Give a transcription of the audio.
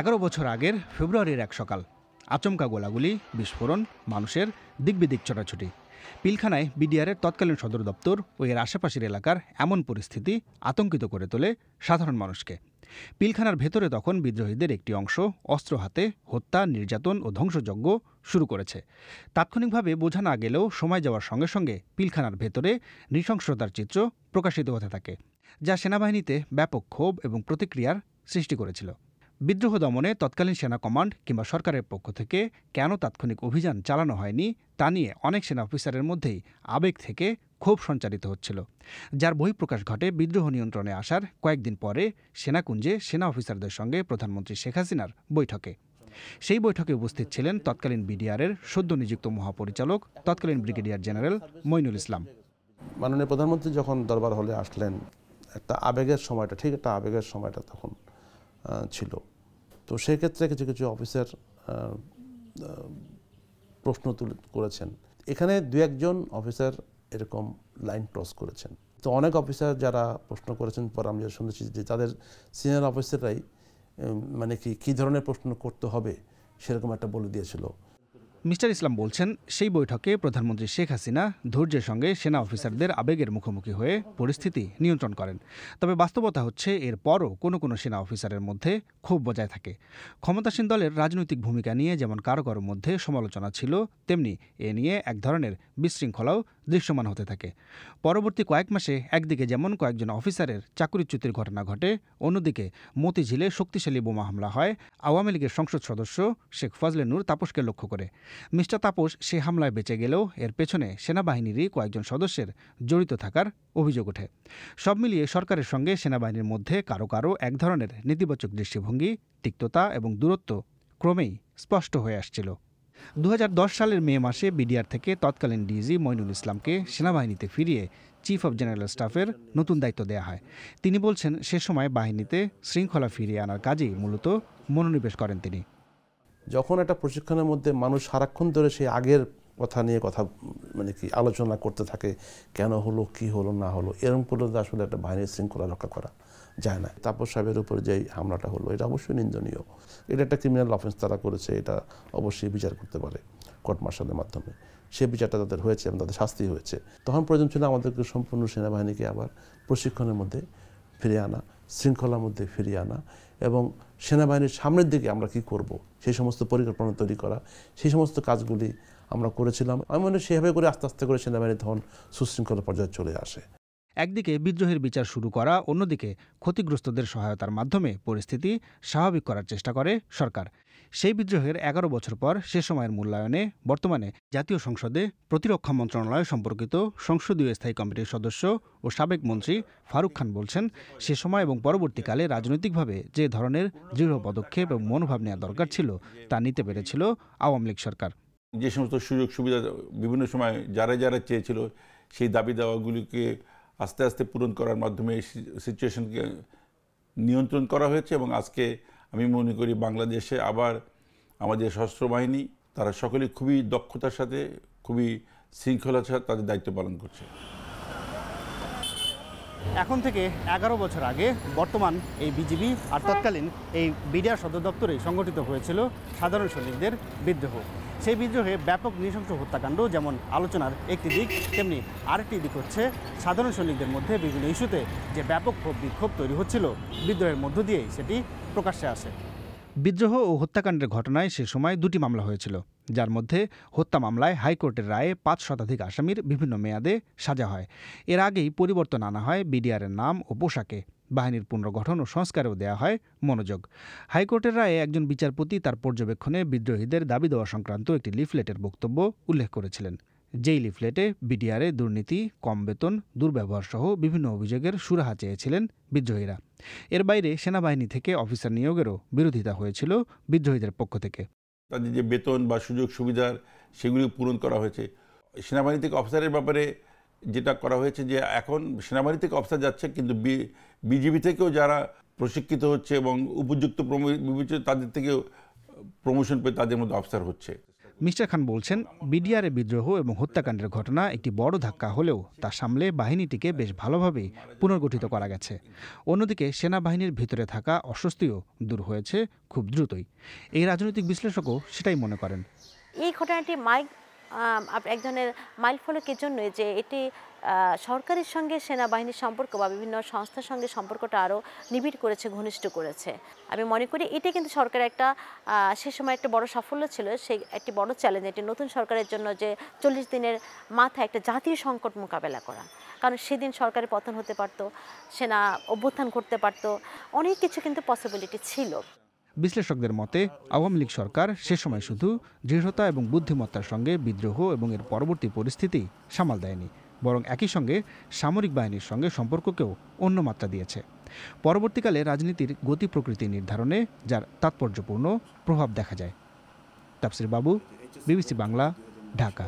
এগারো বছর আগের ফেব্রুয়ারির এক সকাল আচমকা গোলাগুলি বিস্ফোরণ মানুষের দিকবিদিক ছোটাছুটি পিলখানায় বিডিআরের তৎকালীন সদর দপ্তর ও এর আশেপাশের এলাকার এমন পরিস্থিতি আতঙ্কিত করে তোলে সাধারণ মানুষকে পিলখানার ভেতরে তখন বিদ্রোহীদের একটি অংশ অস্ত্র হাতে হত্যা নির্যাতন ও ধ্বংসযজ্ঞ শুরু করেছে তাৎক্ষণিকভাবে বোঝা না গেলেও সময় যাওয়ার সঙ্গে সঙ্গে পিলখানার ভেতরে নৃশংসতার চিত্র প্রকাশিত হতে থাকে যা সেনাবাহিনীতে ব্যাপক ক্ষোভ এবং প্রতিক্রিয়ার সৃষ্টি করেছিল বিদ্রোহ দমনে তৎকালীন সেনা কমান্ড কিংবা সরকারের পক্ষ থেকে কেন তাৎক্ষণিক অভিযান চালানো হয়নি তা নিয়ে অনেক সেনা অফিসারের মধ্যেই আবেগ থেকে ক্ষোভ সঞ্চারিত হচ্ছিল যার বহিঃপ্রকাশ ঘটে বিদ্রোহ নিয়ন্ত্রণে আসার কয়েকদিন পরে সেনাকুঞ্জে সেনা অফিসারদের সঙ্গে প্রধানমন্ত্রী শেখ হাসিনার বৈঠকে সেই বৈঠকে উপস্থিত ছিলেন তৎকালীন বিডিআরের সদ্য নিযুক্ত মহাপরিচালক তৎকালীন ব্রিগেডিয়ার জেনারেল মইনুল ইসলাম মাননীয় প্রধানমন্ত্রী যখন দরবার হলে আসলেন একটা আবেগের সময়টা ঠিক একটা আবেগের সময়টা তখন ছিল তো সেক্ষেত্রে কিছু কিছু অফিসার প্রশ্ন তুলে করেছেন এখানে দু একজন অফিসার এরকম লাইন ক্রস করেছেন তো অনেক অফিসার যারা প্রশ্ন করেছেন পর আমি যারা শুনেছি যে তাদের সিনিয়র অফিসাররাই মানে কি কী ধরনের প্রশ্ন করতে হবে সেরকম একটা বলে দিয়েছিল মিস্টার ইসলাম বলছেন সেই বৈঠকে প্রধানমন্ত্রী শেখ হাসিনা ধৈর্যের সঙ্গে সেনা অফিসারদের আবেগের মুখোমুখি হয়ে পরিস্থিতি নিয়ন্ত্রণ করেন তবে বাস্তবতা হচ্ছে এর পরও কোনো কোনো সেনা অফিসারের মধ্যে ক্ষোভ বজায় থাকে ক্ষমতাসীন দলের রাজনৈতিক ভূমিকা নিয়ে যেমন কারো কারো মধ্যে সমালোচনা ছিল তেমনি এ নিয়ে এক ধরনের বিশৃঙ্খলাও দৃশ্যমান হতে থাকে পরবর্তী কয়েক মাসে একদিকে যেমন কয়েকজন অফিসারের চাকরিচ্যুতির ঘটনা ঘটে অন্যদিকে মতিঝিলে শক্তিশালী বোমা হামলা হয় আওয়ামী লীগের সংসদ সদস্য শেখ ফজলে নূর তাপসকে লক্ষ্য করে মিস্টার তাপস সে হামলায় বেঁচে গেলেও এর পেছনে সেনাবাহিনীরই কয়েকজন সদস্যের জড়িত থাকার অভিযোগ ওঠে সব মিলিয়ে সরকারের সঙ্গে সেনাবাহিনীর মধ্যে কারো কারো এক ধরনের নেতিবাচক দৃষ্টিভঙ্গি তিক্ততা এবং দূরত্ব ক্রমেই স্পষ্ট হয়ে আসছিল দু সালের মে মাসে বিডিআর থেকে তৎকালীন ডিজি মইনুল ইসলামকে সেনাবাহিনীতে ফিরিয়ে চিফ অব জেনারেল স্টাফের নতুন দায়িত্ব দেওয়া হয় তিনি বলছেন সে সময় বাহিনীতে শৃঙ্খলা ফিরিয়ে আনার কাজেই মূলত মনোনিবেশ করেন তিনি যখন একটা প্রশিক্ষণের মধ্যে মানুষ সারাক্ষণ ধরে সেই আগের কথা নিয়ে কথা মানে কি আলোচনা করতে থাকে কেন হলো কি হলো না হলো এরম পর্যন্ত আসলে একটা বাহিনীর শৃঙ্খলা রক্ষা করা যায় না তাপস সাহেবের উপর যে হামলাটা হলো এটা অবশ্যই নিন্দনীয় এটা একটা ক্রিমিনাল অফেন্স তারা করেছে এটা অবশ্যই বিচার করতে পারে কোর্ট মার্শালের মাধ্যমে সে বিচারটা তাদের হয়েছে এবং তাদের শাস্তি হয়েছে তখন প্রয়োজন ছিল আমাদেরকে সম্পূর্ণ সেনাবাহিনীকে আবার প্রশিক্ষণের মধ্যে ফিরিয়ে আনা শৃঙ্খলার মধ্যে ফিরিয়ে আনা এবং সেনাবাহিনীর সামনের দিকে আমরা কি করব। সেই সমস্ত পরিকল্পনা তৈরি করা সেই সমস্ত কাজগুলি আমরা করেছিলাম আমি মনে সেভাবে করে আস্তে আস্তে করে সেনাবাহিনীর ধন সুশৃঙ্খল পর্যায়ে চলে আসে একদিকে বিদ্রোহের বিচার শুরু করা অন্যদিকে ক্ষতিগ্রস্তদের সহায়তার মাধ্যমে পরিস্থিতি স্বাভাবিক করার চেষ্টা করে সরকার সেই বিদ্রোহের এগারো বছর পর সে সময়ের মূল্যায়নে বর্তমানে জাতীয় সংসদে প্রতিরক্ষা মন্ত্রণালয় সম্পর্কিত সংসদীয় স্থায়ী কমিটির সদস্য ও সাবেক মন্ত্রী ফারুক খান বলছেন সে সময় এবং পরবর্তীকালে রাজনৈতিকভাবে যে ধরনের দৃঢ় পদক্ষেপ এবং মনোভাব নেওয়া দরকার ছিল তা নিতে পেরেছিল আওয়ামী লীগ সরকার যে সমস্ত সুযোগ সুবিধা বিভিন্ন সময় যারা যারা চেয়েছিল সেই দাবি দাওয়াগুলিকে আস্তে আস্তে পূরণ করার মাধ্যমে সিচুয়েশনকে নিয়ন্ত্রণ করা হয়েছে এবং আজকে আমি মনে করি বাংলাদেশে আবার আমাদের সশস্ত্র বাহিনী তারা সকলে খুবই দক্ষতার সাথে খুবই শৃঙ্খলার সাথে তাদের দায়িত্ব পালন করছে এখন থেকে এগারো বছর আগে বর্তমান এই বিজিবি আর তৎকালীন এই বিডিআর সদর দপ্তরে সংগঠিত হয়েছিল সাধারণ সৈনিকদের বিদ্রোহ সেই বিদ্রোহে ব্যাপক নৃশংস হত্যাকাণ্ড যেমন আলোচনার একটি দিক তেমনি আরেকটি দিক হচ্ছে সাধারণ সৈনিকদের মধ্যে বিভিন্ন ইস্যুতে যে ব্যাপক বিক্ষোভ তৈরি হচ্ছিল বিদ্রোহের মধ্য দিয়েই সেটি প্রকাশ্যে আসে বিদ্রোহ ও হত্যাকাণ্ডের ঘটনায় সে সময় দুটি মামলা হয়েছিল যার মধ্যে হত্যা মামলায় হাইকোর্টের রায়ে পাঁচ শতাধিক আসামির বিভিন্ন মেয়াদে সাজা হয় এর আগেই পরিবর্তন আনা হয় বিডিআরের নাম ও পোশাকে বাহিনীর পুনর্গঠন ও সংস্কারেও দেয়া হয় মনোযোগ হাইকোর্টের রায়ে একজন বিচারপতি তার পর্যবেক্ষণে বিদ্রোহীদের দাবি দেওয়া সংক্রান্ত একটি লিফলেটের বক্তব্য উল্লেখ করেছিলেন যেই লিফলেটে বিডিআরে দুর্নীতি কম বেতন দুর্ব্যবহার সহ বিভিন্ন অভিযোগের সুরাহা চেয়েছিলেন বিদ্রোহীরা এর বাইরে সেনাবাহিনী থেকে অফিসার নিয়োগেরও বিরোধিতা হয়েছিল বিদ্রোহীদের পক্ষ থেকে তাদের যে বেতন বা সুযোগ সুবিধার সেগুলি পূরণ করা হয়েছে সেনাবাহিনী থেকে অফিসারের ব্যাপারে যেটা করা হয়েছে যে এখন সেনাবাহিনী থেকে অফিসার যাচ্ছে কিন্তু বিজিবি থেকেও যারা প্রশিক্ষিত হচ্ছে এবং উপযুক্ত বিবেচিত তাদের থেকেও প্রমোশন পেয়ে তাদের মধ্যে অফিসার হচ্ছে মিস্টার খান বলছেন বিডিআরে বিদ্রোহ এবং হত্যাকাণ্ডের ঘটনা একটি বড় ধাক্কা হলেও তা সামলে বাহিনীটিকে বেশ ভালোভাবে পুনর্গঠিত করা গেছে অন্যদিকে সেনাবাহিনীর ভিতরে থাকা অস্বস্তিও দূর হয়েছে খুব দ্রুতই এই রাজনৈতিক বিশ্লেষকও সেটাই মনে করেন এই ঘটনাটি মাইক এক ধরনের মাইল ফলকের জন্য যে এটি সরকারের সঙ্গে সেনাবাহিনীর সম্পর্ক বা বিভিন্ন সংস্থার সঙ্গে সম্পর্কটা আরও নিবিড় করেছে ঘনিষ্ঠ করেছে আমি মনে করি এটা কিন্তু সরকার একটা সে সময় একটা বড় সাফল্য ছিল সেই একটি বড় চ্যালেঞ্জ এটি নতুন সরকারের জন্য যে চল্লিশ দিনের মাথায় একটা জাতীয় সংকট মোকাবেলা করা কারণ সেদিন সরকারের পতন হতে পারত সেনা অভ্যুত্থান করতে পারত অনেক কিছু কিন্তু পসিবিলিটি ছিল বিশ্লেষকদের মতে আওয়ামী লীগ সরকার সে সময় শুধু দৃঢ়তা এবং বুদ্ধিমত্তার সঙ্গে বিদ্রোহ এবং এর পরবর্তী পরিস্থিতি সামাল দেয়নি বরং একই সঙ্গে সামরিক বাহিনীর সঙ্গে সম্পর্ককেও অন্য মাত্রা দিয়েছে পরবর্তীকালে রাজনীতির গতি প্রকৃতি নির্ধারণে যার তাৎপর্যপূর্ণ প্রভাব দেখা যায় তাপসির বাবু বিবিসি বাংলা ঢাকা